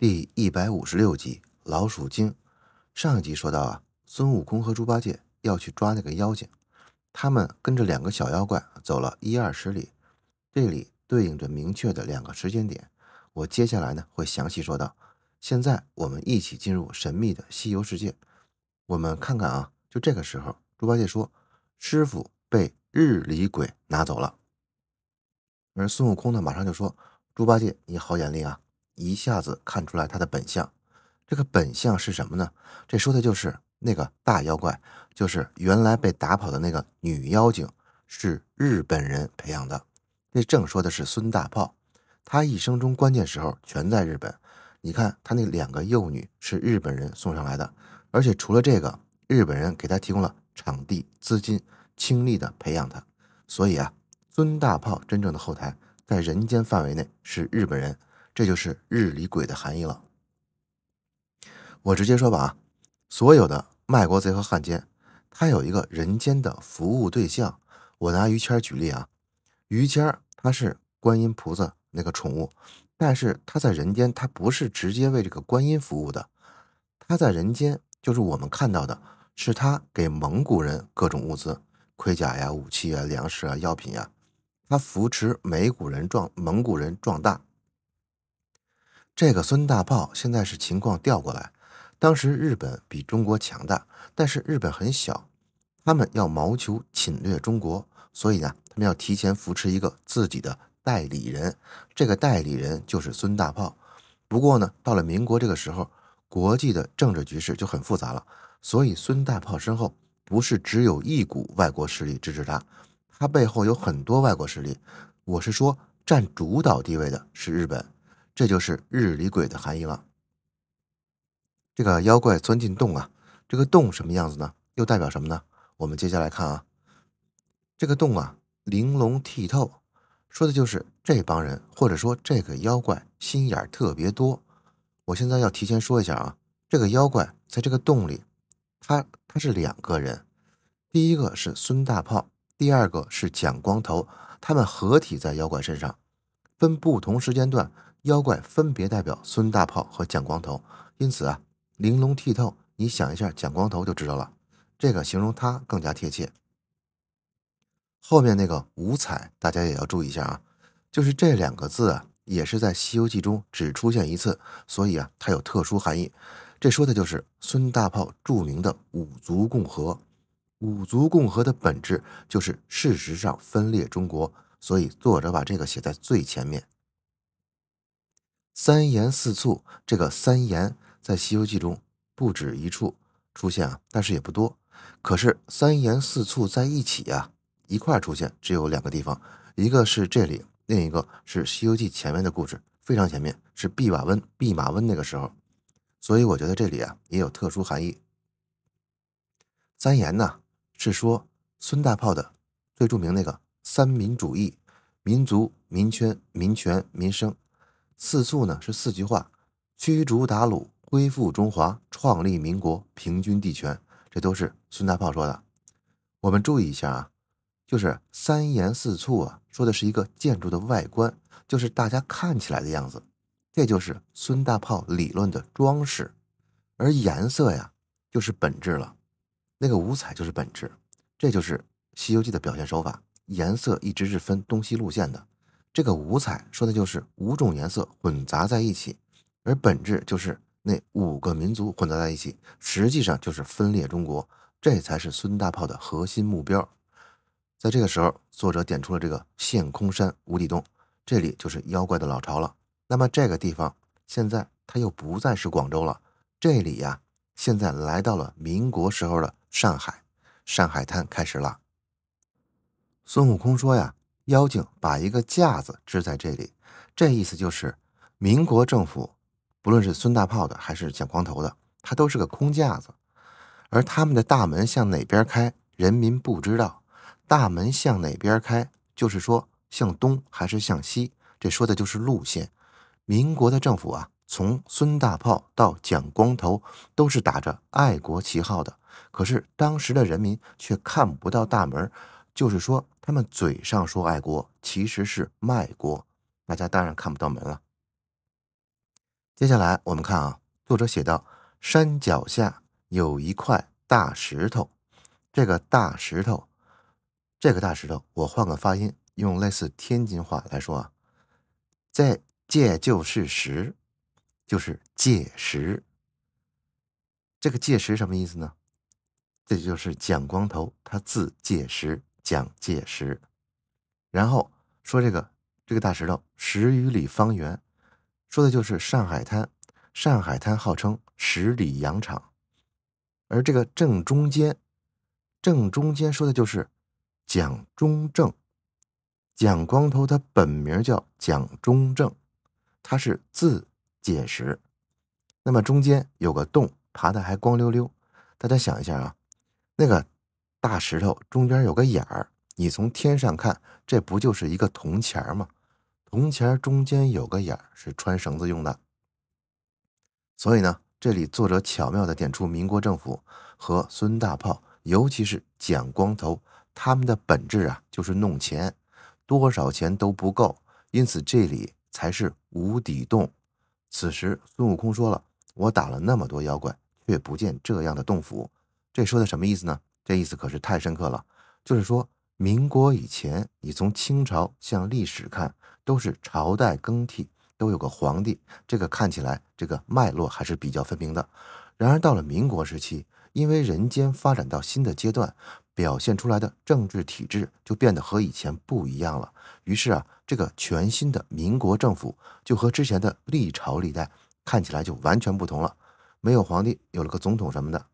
第一百五十六集《老鼠精》，上一集说到啊，孙悟空和猪八戒要去抓那个妖精，他们跟着两个小妖怪走了一二十里，这里对应着明确的两个时间点，我接下来呢会详细说到。现在我们一起进入神秘的西游世界，我们看看啊，就这个时候，猪八戒说：“师傅被日里鬼拿走了。”而孙悟空呢，马上就说：“猪八戒，你好眼力啊！”一下子看出来他的本相，这个本相是什么呢？这说的就是那个大妖怪，就是原来被打跑的那个女妖精，是日本人培养的。这正说的是孙大炮，他一生中关键时候全在日本。你看，他那两个幼女是日本人送上来的，而且除了这个，日本人给他提供了场地、资金、倾力的培养他。所以啊，孙大炮真正的后台在人间范围内是日本人。这就是日里鬼的含义了。我直接说吧啊，所有的卖国贼和汉奸，他有一个人间的服务对象。我拿于谦举例啊，于谦他是观音菩萨那个宠物，但是他在人间，他不是直接为这个观音服务的。他在人间就是我们看到的，是他给蒙古人各种物资，盔甲呀、武器啊、粮食啊、药品呀，他扶持蒙古人壮，蒙古人壮大。这个孙大炮现在是情况调过来，当时日本比中国强大，但是日本很小，他们要谋求侵略中国，所以呢，他们要提前扶持一个自己的代理人，这个代理人就是孙大炮。不过呢，到了民国这个时候，国际的政治局势就很复杂了，所以孙大炮身后不是只有一股外国势力支持他，他背后有很多外国势力。我是说，占主导地位的是日本。这就是日里鬼的含义了。这个妖怪钻进洞啊，这个洞什么样子呢？又代表什么呢？我们接下来看啊，这个洞啊，玲珑剔透，说的就是这帮人，或者说这个妖怪心眼特别多。我现在要提前说一下啊，这个妖怪在这个洞里，他他是两个人，第一个是孙大炮，第二个是蒋光头，他们合体在妖怪身上，分不同时间段。妖怪分别代表孙大炮和蒋光头，因此啊，玲珑剔透，你想一下蒋光头就知道了，这个形容他更加贴切。后面那个五彩，大家也要注意一下啊，就是这两个字啊，也是在《西游记》中只出现一次，所以啊，它有特殊含义。这说的就是孙大炮著名的五族共和，五族共和的本质就是事实上分裂中国，所以作者把这个写在最前面。三言四醋，这个三言在《西游记》中不止一处出现啊，但是也不多。可是三言四醋在一起啊，一块出现只有两个地方，一个是这里，另一个是《西游记》前面的故事，非常前面是弼马温，弼马温那个时候。所以我觉得这里啊也有特殊含义。三言呢是说孙大炮的最著名那个三民主义：民族、民民权、民生。四促呢是四句话：驱逐鞑虏，恢复中华，创立民国，平均地权。这都是孙大炮说的。我们注意一下啊，就是三言四促啊，说的是一个建筑的外观，就是大家看起来的样子。这就是孙大炮理论的装饰，而颜色呀就是本质了。那个五彩就是本质，这就是《西游记》的表现手法。颜色一直是分东西路线的。这个五彩说的就是五种颜色混杂在一起，而本质就是那五个民族混杂在一起，实际上就是分裂中国，这才是孙大炮的核心目标。在这个时候，作者点出了这个陷空山无底洞，这里就是妖怪的老巢了。那么这个地方现在它又不再是广州了，这里呀，现在来到了民国时候的上海，上海滩开始了。孙悟空说呀。妖精把一个架子支在这里，这意思就是民国政府，不论是孙大炮的还是蒋光头的，他都是个空架子。而他们的大门向哪边开，人民不知道。大门向哪边开，就是说向东还是向西，这说的就是路线。民国的政府啊，从孙大炮到蒋光头，都是打着爱国旗号的，可是当时的人民却看不到大门。就是说，他们嘴上说爱国，其实是卖国。大家当然看不到门了。接下来我们看啊，作者写到，山脚下有一块大石头。这个大石头，这个大石头，我换个发音，用类似天津话来说啊，在介就是石，就是介石。这个介石什么意思呢？这就是蒋光头，他字介石。蒋介石，然后说这个这个大石头十余里方圆，说的就是上海滩。上海滩号称十里洋场，而这个正中间，正中间说的就是蒋中正。蒋光头他本名叫蒋中正，他是字介石。那么中间有个洞，爬的还光溜溜。大家想一下啊，那个。大石头中间有个眼儿，你从天上看，这不就是一个铜钱儿吗？铜钱儿中间有个眼儿，是穿绳子用的。所以呢，这里作者巧妙地点出民国政府和孙大炮，尤其是蒋光头，他们的本质啊，就是弄钱，多少钱都不够。因此，这里才是无底洞。此时，孙悟空说了：“我打了那么多妖怪，却不见这样的洞府，这说的什么意思呢？”这意思可是太深刻了，就是说，民国以前，你从清朝向历史看，都是朝代更替，都有个皇帝，这个看起来这个脉络还是比较分明的。然而到了民国时期，因为人间发展到新的阶段，表现出来的政治体制就变得和以前不一样了。于是啊，这个全新的民国政府就和之前的历朝历代看起来就完全不同了，没有皇帝，有了个总统什么的。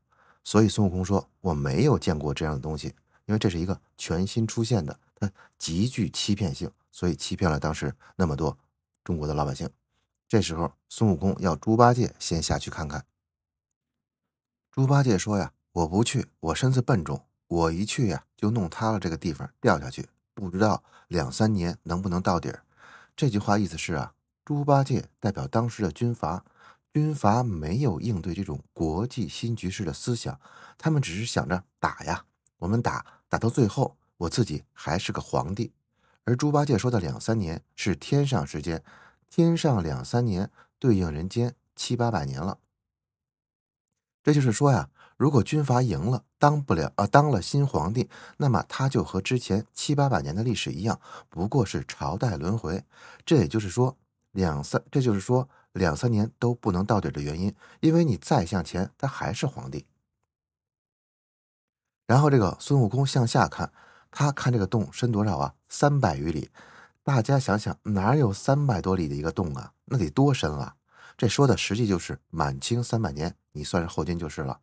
所以孙悟空说：“我没有见过这样的东西，因为这是一个全新出现的，它极具欺骗性，所以欺骗了当时那么多中国的老百姓。”这时候孙悟空要猪八戒先下去看看。猪八戒说：“呀，我不去，我身子笨重，我一去呀就弄塌了这个地方，掉下去，不知道两三年能不能到底儿。”这句话意思是啊，猪八戒代表当时的军阀。军阀没有应对这种国际新局势的思想，他们只是想着打呀，我们打打到最后，我自己还是个皇帝。而猪八戒说的两三年是天上时间，天上两三年对应人间七八百年了。这就是说呀，如果军阀赢了，当不了啊，当了新皇帝，那么他就和之前七八百年的历史一样，不过是朝代轮回。这也就是说，两三，这就是说。两三年都不能到底的原因，因为你再向前，他还是皇帝。然后这个孙悟空向下看，他看这个洞深多少啊？三百余里。大家想想，哪有三百多里的一个洞啊？那得多深啊！这说的，实际就是满清三百年，你算是后金就是了。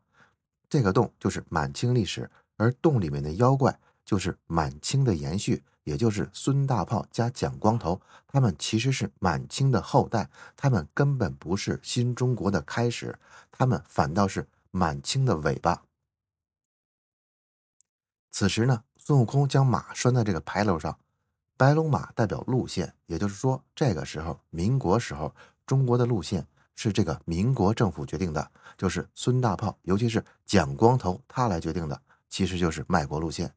这个洞就是满清历史，而洞里面的妖怪就是满清的延续。也就是孙大炮加蒋光头，他们其实是满清的后代，他们根本不是新中国的开始，他们反倒是满清的尾巴。此时呢，孙悟空将马拴在这个牌楼上，白龙马代表路线，也就是说，这个时候民国时候中国的路线是这个民国政府决定的，就是孙大炮，尤其是蒋光头他来决定的，其实就是卖国路线。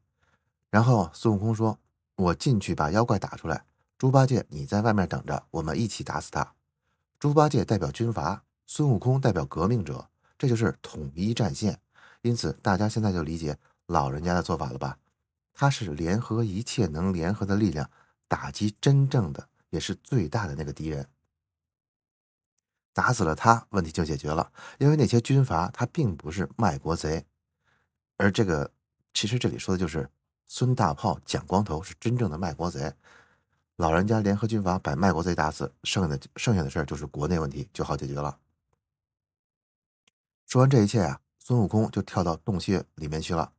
然后孙悟空说。我进去把妖怪打出来，猪八戒你在外面等着，我们一起打死他。猪八戒代表军阀，孙悟空代表革命者，这就是统一战线。因此，大家现在就理解老人家的做法了吧？他是联合一切能联合的力量，打击真正的也是最大的那个敌人。打死了他，问题就解决了。因为那些军阀他并不是卖国贼，而这个其实这里说的就是。孙大炮蒋光头是真正的卖国贼，老人家联合军阀把卖国贼打死，剩下的剩下的事儿就是国内问题就好解决了。说完这一切啊，孙悟空就跳到洞穴里面去了。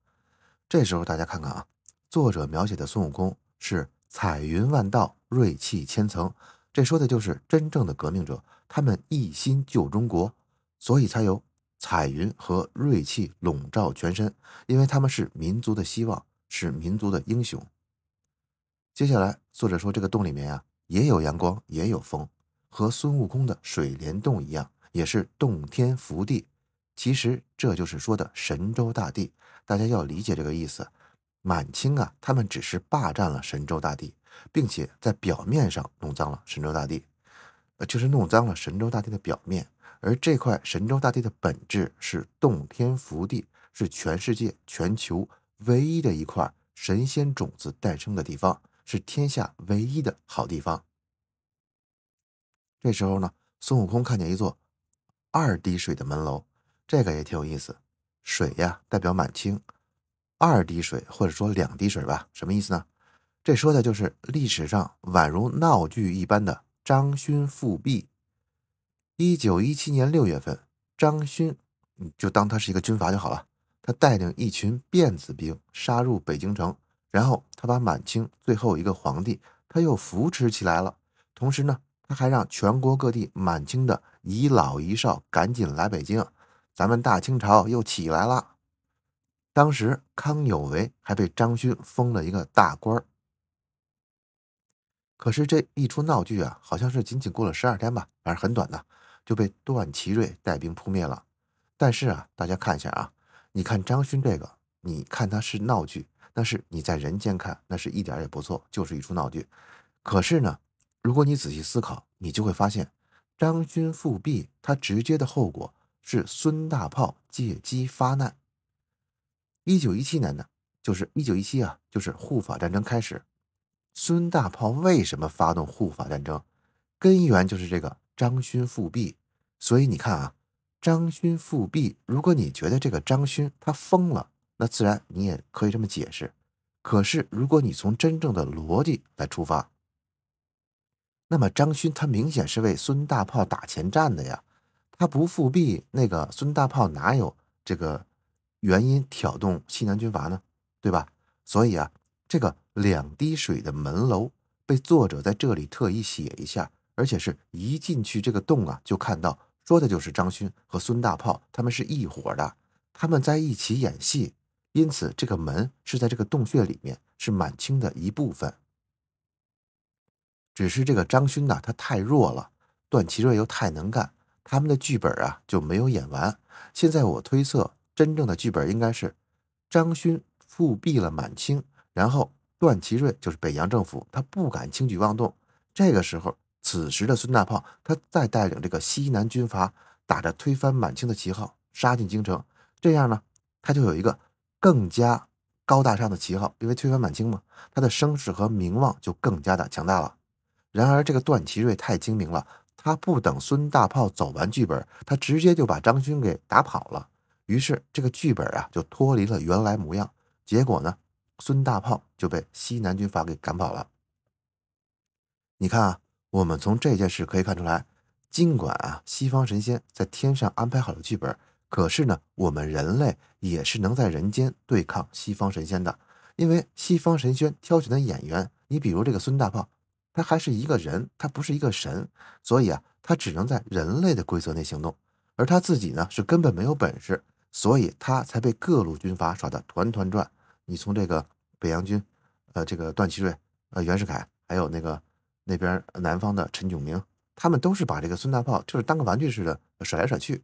这时候大家看看啊，作者描写的孙悟空是彩云万道，锐气千层，这说的就是真正的革命者，他们一心救中国，所以才有彩云和锐气笼罩全身，因为他们是民族的希望。是民族的英雄。接下来，作者说这个洞里面呀，也有阳光，也有风，和孙悟空的水帘洞一样，也是洞天福地。其实这就是说的神州大地，大家要理解这个意思。满清啊，他们只是霸占了神州大地，并且在表面上弄脏了神州大地，就是弄脏了神州大地的表面。而这块神州大地的本质是洞天福地，是全世界、全球。唯一的一块神仙种子诞生的地方，是天下唯一的好地方。这时候呢，孙悟空看见一座二滴水的门楼，这个也挺有意思。水呀，代表满清，二滴水或者说两滴水吧，什么意思呢？这说的就是历史上宛如闹剧一般的张勋复辟。一九一七年六月份，张勋，你就当他是一个军阀就好了。他带领一群辫子兵杀入北京城，然后他把满清最后一个皇帝他又扶持起来了。同时呢，他还让全国各地满清的遗老遗少赶紧来北京，咱们大清朝又起来了。当时康有为还被张勋封了一个大官儿。可是这一出闹剧啊，好像是仅仅过了十二天吧，反正很短的，就被段祺瑞带兵扑灭了。但是啊，大家看一下啊。你看张勋这个，你看他是闹剧，但是你在人间看，那是一点也不错，就是一出闹剧。可是呢，如果你仔细思考，你就会发现，张勋复辟，他直接的后果是孙大炮借机发难。一九一七年呢，就是一九一七啊，就是护法战争开始。孙大炮为什么发动护法战争？根源就是这个张勋复辟。所以你看啊。张勋复辟，如果你觉得这个张勋他疯了，那自然你也可以这么解释。可是如果你从真正的逻辑来出发，那么张勋他明显是为孙大炮打前站的呀，他不复辟，那个孙大炮哪有这个原因挑动西南军阀呢？对吧？所以啊，这个两滴水的门楼被作者在这里特意写一下，而且是一进去这个洞啊，就看到。说的就是张勋和孙大炮，他们是一伙的，他们在一起演戏，因此这个门是在这个洞穴里面，是满清的一部分。只是这个张勋呢，他太弱了，段祺瑞又太能干，他们的剧本啊就没有演完。现在我推测，真正的剧本应该是张勋复辟了满清，然后段祺瑞就是北洋政府，他不敢轻举妄动。这个时候。此时的孙大炮，他再带领这个西南军阀打着推翻满清的旗号杀进京城，这样呢，他就有一个更加高大上的旗号，因为推翻满清嘛，他的声势和名望就更加的强大了。然而，这个段祺瑞太精明了，他不等孙大炮走完剧本，他直接就把张勋给打跑了。于是，这个剧本啊就脱离了原来模样，结果呢，孙大炮就被西南军阀给赶跑了。你看啊。我们从这件事可以看出来，尽管啊，西方神仙在天上安排好了剧本，可是呢，我们人类也是能在人间对抗西方神仙的。因为西方神仙挑选的演员，你比如这个孙大炮，他还是一个人，他不是一个神，所以啊，他只能在人类的规则内行动，而他自己呢是根本没有本事，所以他才被各路军阀耍的团团转。你从这个北洋军，呃，这个段祺瑞，呃，袁世凯，还有那个。那边南方的陈炯明，他们都是把这个孙大炮就是当个玩具似的甩来甩去。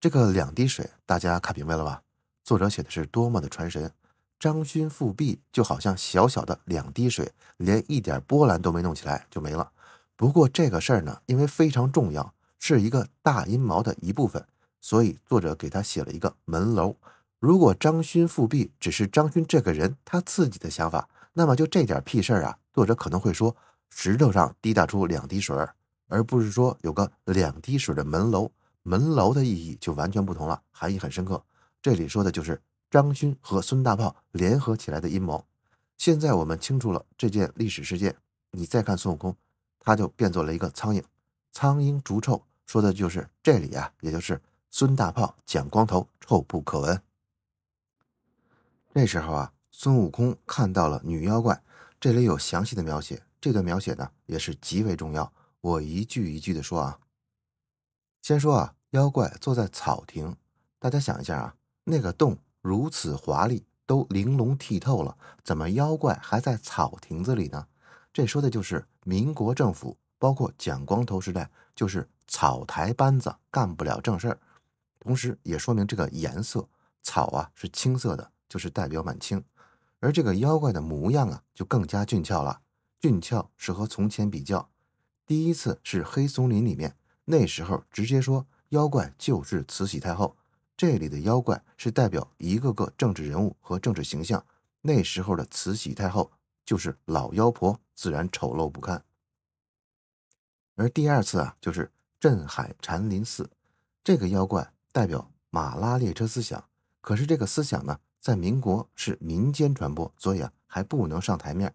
这个两滴水，大家看明白了吧？作者写的是多么的传神！张勋复辟就好像小小的两滴水，连一点波澜都没弄起来就没了。不过这个事儿呢，因为非常重要，是一个大阴谋的一部分，所以作者给他写了一个门楼。如果张勋复辟只是张勋这个人他自己的想法。那么就这点屁事儿啊，作者可能会说石头上滴答出两滴水，而不是说有个两滴水的门楼，门楼的意义就完全不同了，含义很深刻。这里说的就是张勋和孙大炮联合起来的阴谋。现在我们清楚了这件历史事件，你再看孙悟空，他就变作了一个苍蝇，苍蝇逐臭，说的就是这里啊，也就是孙大炮剪光头，臭不可闻。那时候啊。孙悟空看到了女妖怪，这里有详细的描写，这段描写呢也是极为重要。我一句一句的说啊，先说啊，妖怪坐在草亭，大家想一下啊，那个洞如此华丽，都玲珑剔透了，怎么妖怪还在草亭子里呢？这说的就是民国政府，包括蒋光头时代，就是草台班子干不了正事儿，同时也说明这个颜色，草啊是青色的，就是代表满清。而这个妖怪的模样啊，就更加俊俏了。俊俏是和从前比较，第一次是黑松林里面，那时候直接说妖怪就是慈禧太后。这里的妖怪是代表一个个政治人物和政治形象，那时候的慈禧太后就是老妖婆，自然丑陋不堪。而第二次啊，就是镇海禅林寺，这个妖怪代表马拉列车思想，可是这个思想呢？在民国是民间传播，所以啊还不能上台面。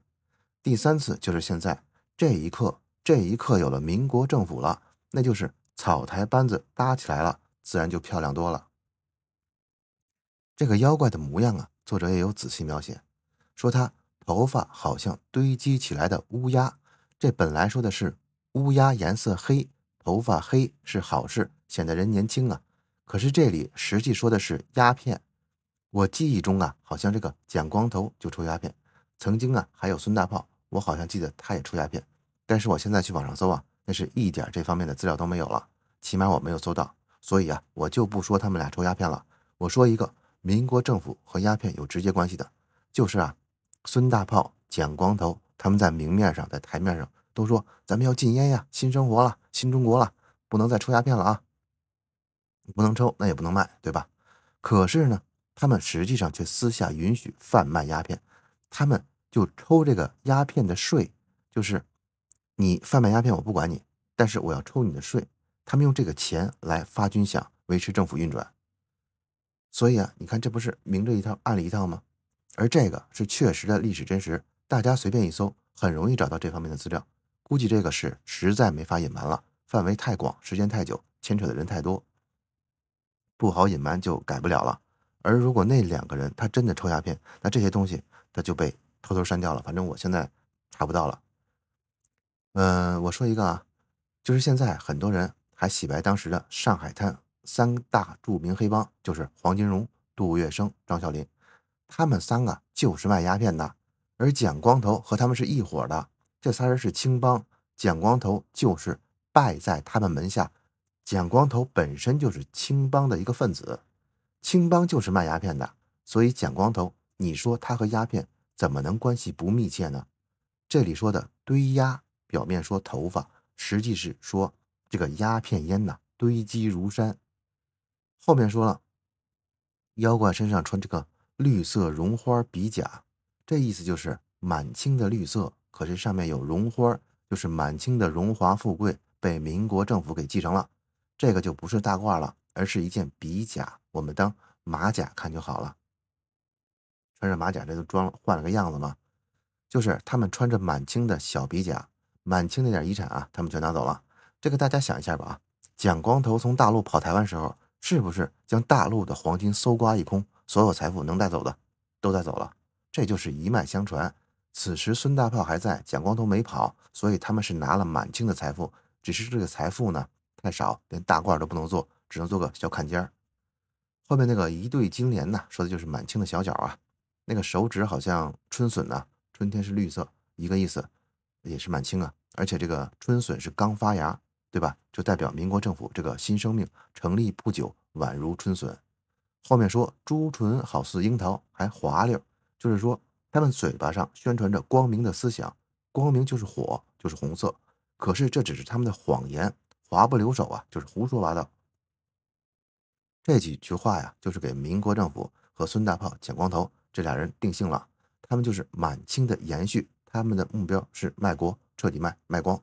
第三次就是现在这一刻，这一刻有了民国政府了，那就是草台班子搭起来了，自然就漂亮多了。这个妖怪的模样啊，作者也有仔细描写，说他头发好像堆积起来的乌鸦。这本来说的是乌鸦颜色黑，头发黑是好事，显得人年轻啊。可是这里实际说的是鸦片。我记忆中啊，好像这个剪光头就抽鸦片。曾经啊，还有孙大炮，我好像记得他也抽鸦片。但是我现在去网上搜啊，那是一点这方面的资料都没有了，起码我没有搜到。所以啊，我就不说他们俩抽鸦片了。我说一个民国政府和鸦片有直接关系的，就是啊，孙大炮剪光头，他们在明面上，在台面上都说咱们要禁烟呀，新生活了，新中国了，不能再抽鸦片了啊，不能抽，那也不能卖，对吧？可是呢。他们实际上却私下允许贩卖鸦片，他们就抽这个鸦片的税，就是你贩卖鸦片我不管你，但是我要抽你的税。他们用这个钱来发军饷，维持政府运转。所以啊，你看这不是明着一套暗里一套吗？而这个是确实的历史真实，大家随便一搜很容易找到这方面的资料。估计这个是实在没法隐瞒了，范围太广，时间太久，牵扯的人太多，不好隐瞒就改不了了。而如果那两个人他真的抽鸦片，那这些东西他就被偷偷删掉了。反正我现在查不到了。嗯，我说一个啊，就是现在很多人还洗白当时的上海滩三大著名黑帮，就是黄金荣、杜月笙、张啸林，他们三个就是卖鸦片的。而蒋光头和他们是一伙的，这仨人是青帮，蒋光头就是败在他们门下，蒋光头本身就是青帮的一个分子。青帮就是卖鸦片的，所以剪光头。你说他和鸦片怎么能关系不密切呢？这里说的堆鸦，表面说头发，实际是说这个鸦片烟呐堆积如山。后面说了，妖怪身上穿这个绿色绒花比甲，这意思就是满清的绿色，可是上面有绒花，就是满清的荣华富贵被民国政府给继承了，这个就不是大褂了。而是一件比甲，我们当马甲看就好了。穿上马甲，这都装了，换了个样子嘛。就是他们穿着满清的小比甲，满清那点遗产啊，他们全拿走了。这个大家想一下吧啊！蒋光头从大陆跑台湾时候，是不是将大陆的黄金搜刮一空，所有财富能带走的都带走了？这就是一脉相传。此时孙大炮还在，蒋光头没跑，所以他们是拿了满清的财富，只是这个财富呢太少，连大褂都不能做。只能做个小坎肩儿。后面那个一对金莲呢，说的就是满清的小脚啊。那个手指好像春笋呢，春天是绿色，一个意思，也是满清啊。而且这个春笋是刚发芽，对吧？就代表民国政府这个新生命成立不久，宛如春笋。后面说朱唇好似樱桃，还滑溜，就是说他们嘴巴上宣传着光明的思想，光明就是火，就是红色。可是这只是他们的谎言，滑不留手啊，就是胡说八道。这几句话呀，就是给民国政府和孙大炮剪光头，这俩人定性了，他们就是满清的延续，他们的目标是卖国，彻底卖卖光。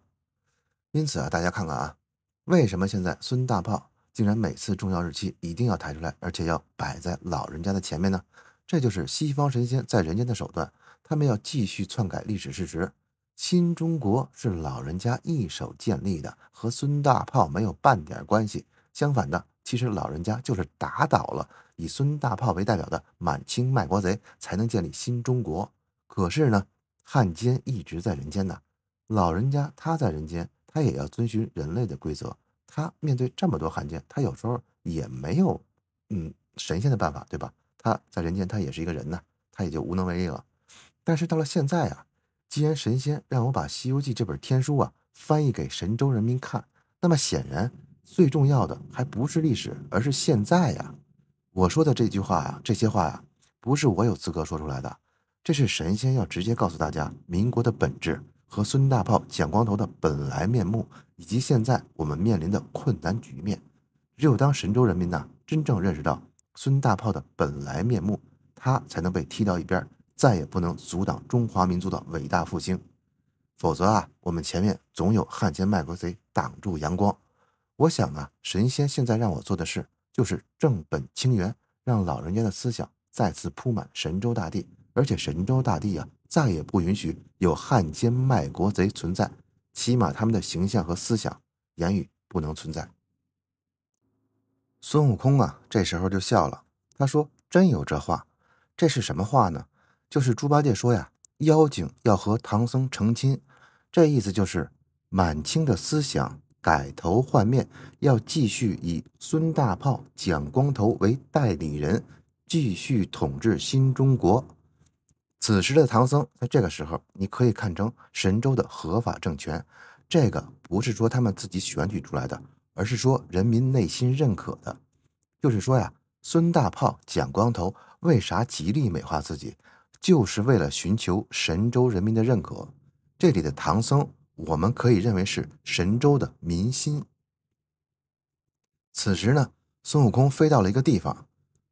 因此啊，大家看看啊，为什么现在孙大炮竟然每次重要日期一定要抬出来，而且要摆在老人家的前面呢？这就是西方神仙在人间的手段，他们要继续篡改历史事实。新中国是老人家一手建立的，和孙大炮没有半点关系，相反的。其实老人家就是打倒了以孙大炮为代表的满清卖国贼，才能建立新中国。可是呢，汉奸一直在人间呐。老人家他在人间，他也要遵循人类的规则。他面对这么多汉奸，他有时候也没有嗯神仙的办法，对吧？他在人间，他也是一个人呐，他也就无能为力了。但是到了现在啊，既然神仙让我把《西游记》这本天书啊翻译给神州人民看，那么显然。最重要的还不是历史，而是现在呀！我说的这句话呀，这些话呀，不是我有资格说出来的，这是神仙要直接告诉大家民国的本质和孙大炮剪光头的本来面目，以及现在我们面临的困难局面。只有当神州人民呐真正认识到孙大炮的本来面目，他才能被踢到一边，再也不能阻挡中华民族的伟大复兴。否则啊，我们前面总有汉奸卖国贼挡住阳光。我想啊，神仙现在让我做的事，就是正本清源，让老人家的思想再次铺满神州大地。而且神州大地啊，再也不允许有汉奸卖国贼存在，起码他们的形象和思想、言语不能存在。孙悟空啊，这时候就笑了，他说：“真有这话？这是什么话呢？就是猪八戒说呀，妖精要和唐僧成亲，这意思就是满清的思想。”改头换面，要继续以孙大炮、蒋光头为代理人，继续统治新中国。此时的唐僧，在这个时候，你可以看成神州的合法政权。这个不是说他们自己选举出来的，而是说人民内心认可的。就是说呀，孙大炮、蒋光头为啥极力美化自己，就是为了寻求神州人民的认可。这里的唐僧。我们可以认为是神州的民心。此时呢，孙悟空飞到了一个地方，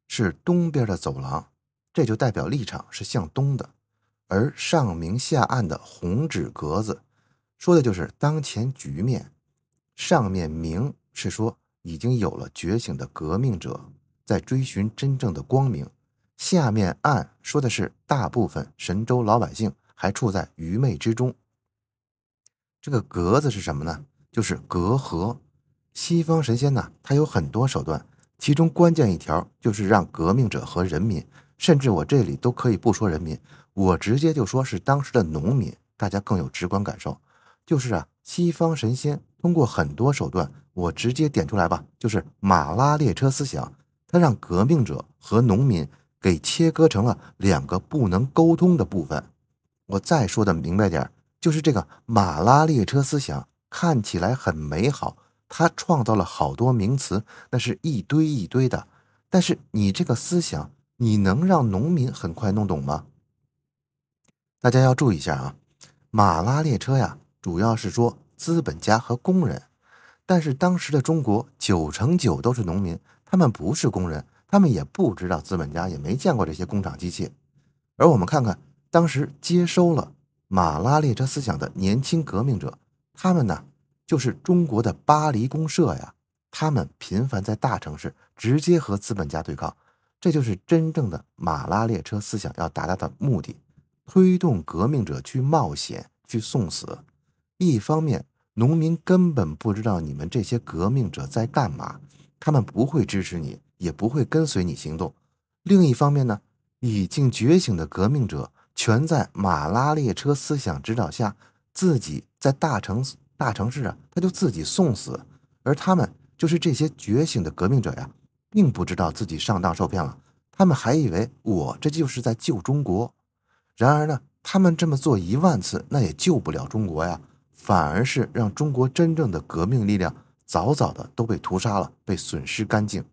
是东边的走廊，这就代表立场是向东的。而上明下暗的红纸格子，说的就是当前局面：上面明是说已经有了觉醒的革命者在追寻真正的光明，下面暗说的是大部分神州老百姓还处在愚昧之中。这个格子是什么呢？就是隔阂。西方神仙呢，他有很多手段，其中关键一条就是让革命者和人民，甚至我这里都可以不说人民，我直接就说是当时的农民，大家更有直观感受。就是啊，西方神仙通过很多手段，我直接点出来吧，就是马拉列车思想，他让革命者和农民给切割成了两个不能沟通的部分。我再说的明白点儿。就是这个马拉列车思想看起来很美好，它创造了好多名词，那是一堆一堆的。但是你这个思想，你能让农民很快弄懂吗？大家要注意一下啊，马拉列车呀，主要是说资本家和工人，但是当时的中国九成九都是农民，他们不是工人，他们也不知道资本家，也没见过这些工厂机器。而我们看看当时接收了。马拉列车思想的年轻革命者，他们呢，就是中国的巴黎公社呀。他们频繁在大城市直接和资本家对抗，这就是真正的马拉列车思想要达到的目的，推动革命者去冒险、去送死。一方面，农民根本不知道你们这些革命者在干嘛，他们不会支持你，也不会跟随你行动；另一方面呢，已经觉醒的革命者。全在马拉列车思想指导下，自己在大城市大城市啊，他就自己送死，而他们就是这些觉醒的革命者呀，并不知道自己上当受骗了，他们还以为我这就是在救中国，然而呢，他们这么做一万次，那也救不了中国呀，反而是让中国真正的革命力量早早的都被屠杀了，被损失干净。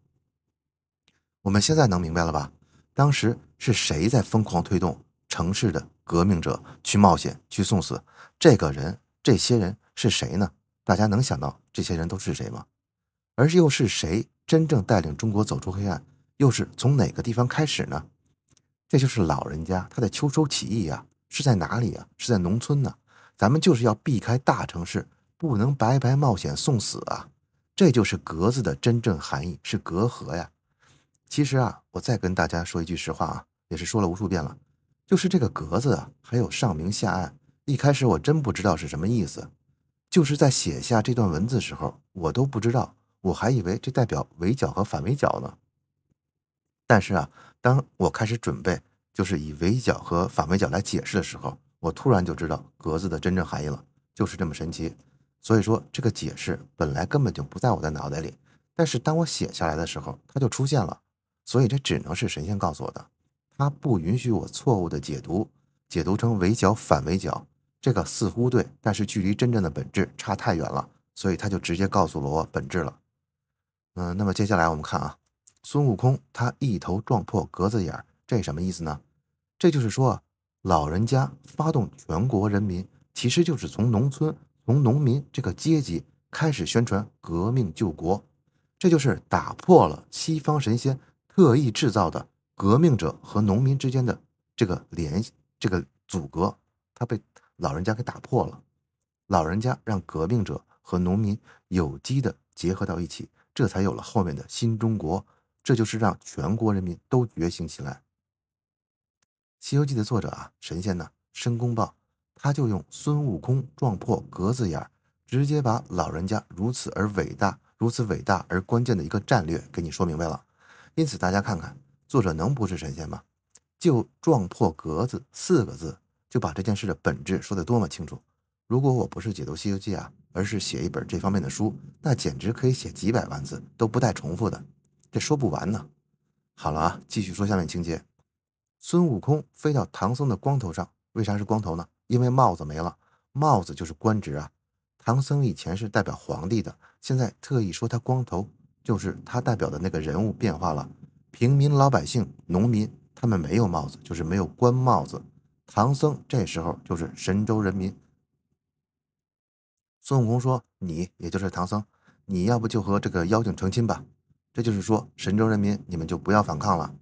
我们现在能明白了吧？当时是谁在疯狂推动？城市的革命者去冒险去送死，这个人这些人是谁呢？大家能想到这些人都是谁吗？而又是谁真正带领中国走出黑暗？又是从哪个地方开始呢？这就是老人家他的秋收起义呀，是在哪里啊？是在农村呢？咱们就是要避开大城市，不能白白冒险送死啊！这就是“格子”的真正含义，是隔阂呀。其实啊，我再跟大家说一句实话啊，也是说了无数遍了。就是这个格子啊，还有上明下暗。一开始我真不知道是什么意思，就是在写下这段文字时候，我都不知道，我还以为这代表围剿和反围剿呢。但是啊，当我开始准备，就是以围剿和反围剿来解释的时候，我突然就知道格子的真正含义了。就是这么神奇。所以说，这个解释本来根本就不在我的脑袋里，但是当我写下来的时候，它就出现了。所以这只能是神仙告诉我的。他不允许我错误的解读，解读成围剿反围剿，这个似乎对，但是距离真正的本质差太远了，所以他就直接告诉了我本质了。嗯，那么接下来我们看啊，孙悟空他一头撞破格子眼儿，这什么意思呢？这就是说，老人家发动全国人民，其实就是从农村、从农民这个阶级开始宣传革命救国，这就是打破了西方神仙特意制造的。革命者和农民之间的这个联系、这个阻隔，他被老人家给打破了。老人家让革命者和农民有机的结合到一起，这才有了后面的新中国。这就是让全国人民都觉醒起来。《西游记》的作者啊，神仙呢，申公豹，他就用孙悟空撞破格子眼，直接把老人家如此而伟大、如此伟大而关键的一个战略给你说明白了。因此，大家看看。作者能不是神仙吗？就撞破格子四个字，就把这件事的本质说得多么清楚。如果我不是解读《西游记》啊，而是写一本这方面的书，那简直可以写几百万字都不带重复的，这说不完呢。好了啊，继续说下面情节。孙悟空飞到唐僧的光头上，为啥是光头呢？因为帽子没了，帽子就是官职啊。唐僧以前是代表皇帝的，现在特意说他光头，就是他代表的那个人物变化了。平民老百姓、农民，他们没有帽子，就是没有官帽子。唐僧这时候就是神州人民。孙悟空说：“你，也就是唐僧，你要不就和这个妖精成亲吧。”这就是说，神州人民，你们就不要反抗了。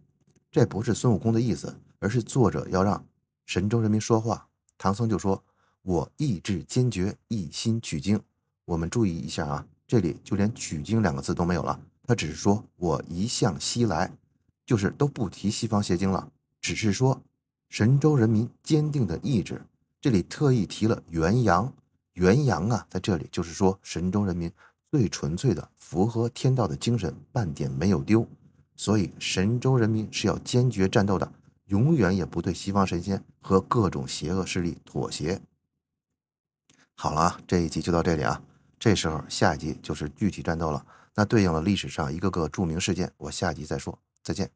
这不是孙悟空的意思，而是作者要让神州人民说话。唐僧就说：“我意志坚决，一心取经。”我们注意一下啊，这里就连“取经”两个字都没有了，他只是说：“我一向西来。”就是都不提西方邪经了，只是说神州人民坚定的意志。这里特意提了元阳，元阳啊，在这里就是说神州人民最纯粹的、符合天道的精神，半点没有丢。所以神州人民是要坚决战斗的，永远也不对西方神仙和各种邪恶势力妥协。好了啊，这一集就到这里啊。这时候下一集就是具体战斗了，那对应了历史上一个个著名事件，我下集再说。再见。